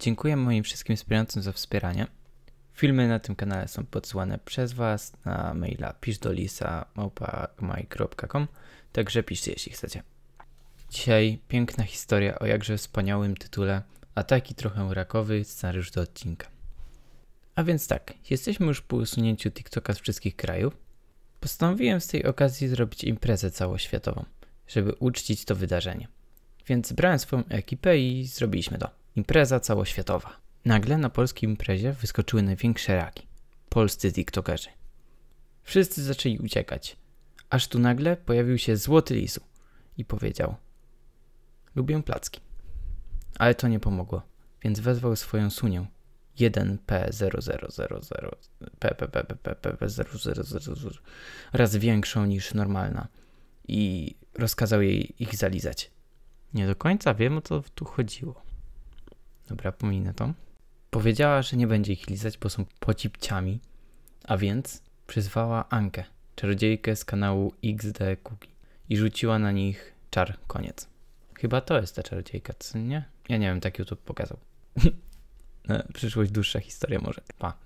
Dziękuję moim wszystkim wspierającym za wspieranie. Filmy na tym kanale są podsyłane przez Was na maila piszdolisa.małpa.my.com Także piszcie jeśli chcecie. Dzisiaj piękna historia o jakże wspaniałym tytule Ataki trochę rakowy, scenariusz do odcinka. A więc tak, jesteśmy już po usunięciu TikToka z wszystkich krajów. Postanowiłem z tej okazji zrobić imprezę całoświatową, żeby uczcić to wydarzenie. Więc brałem swoją ekipę i zrobiliśmy to. Impreza całoświatowa. Nagle na polskiej imprezie wyskoczyły największe raki. Polscy tiktokerzy. Wszyscy zaczęli uciekać. Aż tu nagle pojawił się złoty lisu i powiedział Lubię placki. Ale to nie pomogło, więc wezwał swoją sunię 1P0000 PPPPP0000 raz większą niż normalna i rozkazał jej ich zalizać. Nie do końca wiem o co tu chodziło. Dobra, pominę to. Powiedziała, że nie będzie ich lizać, bo są pocipciami, a więc przyzwała Ankę, czarodziejkę z kanału XD Cookie i rzuciła na nich czar, koniec. Chyba to jest ta czarodziejka, co nie? Ja nie wiem, tak YouTube pokazał. No, przyszłość dłuższa historia może. Pa.